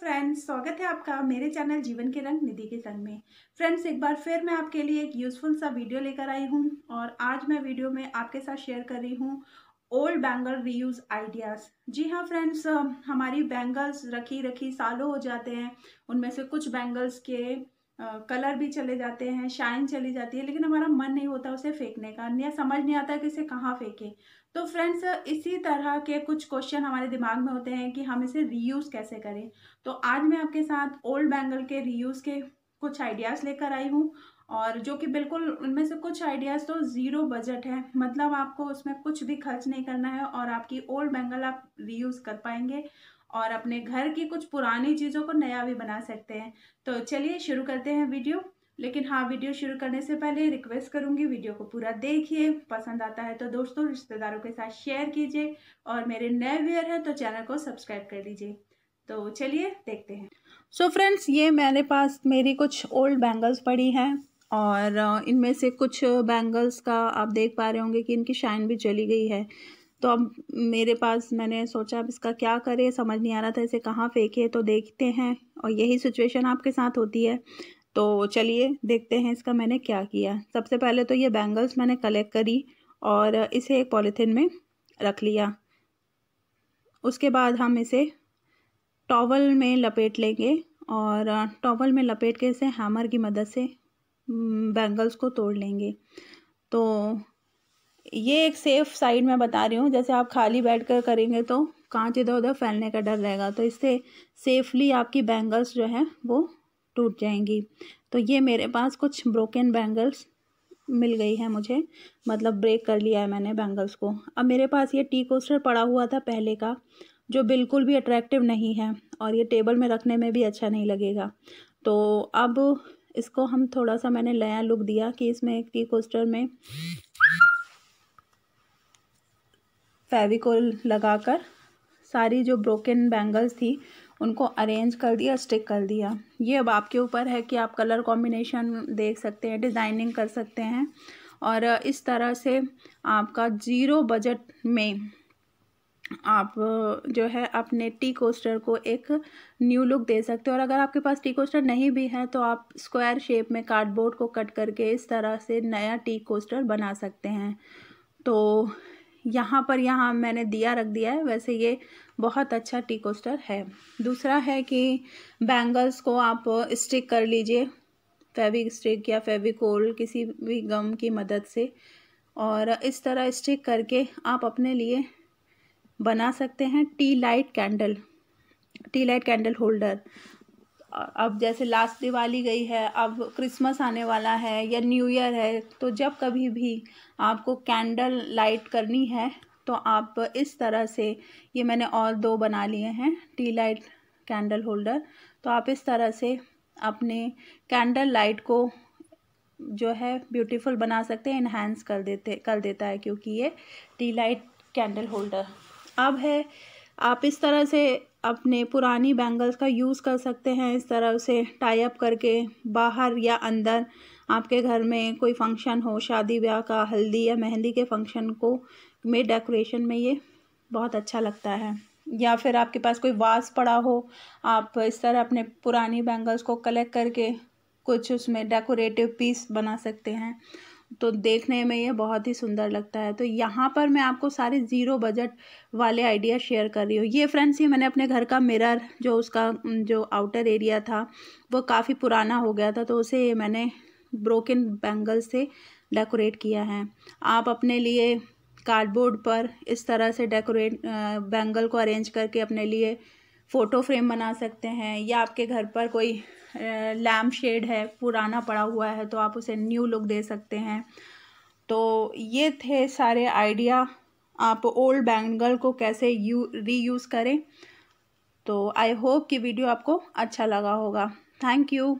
friends स्वागत है आपका मेरे चैनल जीवन के रंग निधि के संग में फ्रेंड्स एक बार फिर मैं आपके लिए एक यूज़फुल सा वीडियो लेकर आई हूँ और आज मैं वीडियो में आपके साथ शेयर कर रही हूँ ओल्ड बैंगल रीयूज़ आइडियाज़ जी हाँ फ्रेंड्स हमारी बैंगल्स रखी रखी सालों हो जाते हैं उनमें से कुछ बैंगल्स के कलर भी चले जाते हैं शाइन चली जाती है लेकिन हमारा मन नहीं होता उसे फेंकने का या समझ नहीं आता कि इसे कहाँ फेंके तो फ्रेंड्स इसी तरह के कुछ क्वेश्चन हमारे दिमाग में होते हैं कि हम इसे रीयूज़ कैसे करें तो आज मैं आपके साथ ओल्ड बैंगल के रीयूज़ के कुछ आइडियाज़ लेकर आई हूँ और जो कि बिल्कुल उनमें से कुछ आइडियाज़ तो ज़ीरो बजट है मतलब आपको उसमें कुछ भी खर्च नहीं करना है और आपकी ओल्ड बैंगल आप रीयूज़ कर पाएंगे और अपने घर की कुछ पुरानी चीज़ों को नया भी बना सकते हैं तो चलिए शुरू करते हैं वीडियो लेकिन हाँ वीडियो शुरू करने से पहले रिक्वेस्ट करूँगी वीडियो को पूरा देखिए पसंद आता है तो दोस्तों रिश्तेदारों के साथ शेयर कीजिए और मेरे नए व्यूअर हैं तो चैनल को सब्सक्राइब कर लीजिए तो चलिए देखते हैं सो so फ्रेंड्स ये मेरे पास मेरी कुछ ओल्ड बैंगल्स पड़ी हैं और इनमें से कुछ बैंगल्स का आप देख पा रहे होंगे कि इनकी शाइन भी चली गई है तो अब मेरे पास मैंने सोचा अब इसका क्या करें समझ नहीं आ रहा था इसे कहाँ फेंके तो देखते हैं और यही सिचुएशन आपके साथ होती है तो चलिए देखते हैं इसका मैंने क्या किया सबसे पहले तो ये बैंगल्स मैंने कलेक्ट करी और इसे एक पॉलीथीन में रख लिया उसके बाद हम इसे टॉवल में लपेट लेंगे और टॉवल में लपेट के इसे हैमर की मदद से बैंगल्स हम्म, को तोड़ लेंगे तो ये एक सेफ़ साइड मैं बता रही हूँ जैसे आप खाली बैठ कर करेंगे तो कांच इधर उधर फैलने का डर रहेगा तो इससे सेफली आपकी बैंगल्स जो है वो टूट जाएंगी तो ये मेरे पास कुछ ब्रोकन बैंगल्स मिल गई है मुझे मतलब ब्रेक कर लिया है मैंने बैंगल्स को अब मेरे पास ये टी कोस्टर पड़ा हुआ था पहले का जो बिल्कुल भी अट्रैक्टिव नहीं है और ये टेबल में रखने में भी अच्छा नहीं लगेगा तो अब इसको हम थोड़ा सा मैंने नया लुक दिया कि इसमें एक टी कोस्टर में फेविकोल लगाकर सारी जो ब्रोकन बैंगल्स थी उनको अरेंज कर दिया स्टिक कर दिया ये अब आपके ऊपर है कि आप कलर कॉम्बिनेशन देख सकते हैं डिज़ाइनिंग कर सकते हैं और इस तरह से आपका ज़ीरो बजट में आप जो है अपने टी कोस्टर को एक न्यू लुक दे सकते हो और अगर आपके पास टी कोस्टर नहीं भी है तो आप स्क्वायर शेप में कार्डबोर्ड को कट करके इस तरह से नया टी कोस्टर बना सकते हैं तो यहाँ पर यहाँ मैंने दिया रख दिया है वैसे ये बहुत अच्छा टी कोस्टर है दूसरा है कि बैंगल्स को आप स्टिक कर लीजिए फेविक स्टिक या फेविकोल किसी भी गम की मदद से और इस तरह स्टिक करके आप अपने लिए बना सकते हैं tea light candle tea light candle holder अब जैसे लास्ट दिवाली गई है अब क्रिसमस आने वाला है या न्यू ईयर है तो जब कभी भी आपको कैंडल लाइट करनी है तो आप इस तरह से ये मैंने और दो बना लिए हैं टी लाइट कैंडल होल्डर तो आप इस तरह से अपने कैंडल लाइट को जो है ब्यूटीफुल बना सकते हैं इन्हेंस कर देते कर देता है क्योंकि ये टी लाइट कैंडल होल्डर अब है आप इस तरह से अपने पुरानी बैंगल्स का यूज़ कर सकते हैं इस तरह से टाई अप करके बाहर या अंदर आपके घर में कोई फंक्शन हो शादी ब्याह का हल्दी या मेहंदी के फंक्शन को में डेकोरेशन में ये बहुत अच्छा लगता है या फिर आपके पास कोई वास पड़ा हो आप इस तरह अपने पुरानी बैंगल्स को कलेक्ट करके कुछ उसमें डेकोरेटिव पीस बना सकते हैं तो देखने में ये बहुत ही सुंदर लगता है तो यहाँ पर मैं आपको सारे ज़ीरो बजट वाले आइडिया शेयर कर रही हूँ ये फ्रेंड्स ये मैंने अपने घर का मिरर जो उसका जो आउटर एरिया था वो काफ़ी पुराना हो गया था तो उसे मैंने ब्रोकन बैंगल से डेकोरेट किया है आप अपने लिए कार्डबोर्ड पर इस तरह से डेकोरेट बैंगल को अरेंज करके अपने लिए फ़ोटो फ्रेम बना सकते हैं या आपके घर पर कोई लैम्प शेड है पुराना पड़ा हुआ है तो आप उसे न्यू लुक दे सकते हैं तो ये थे सारे आइडिया आप ओल्ड बैंगल को कैसे यू री यूज़ करें तो आई होप कि वीडियो आपको अच्छा लगा होगा थैंक यू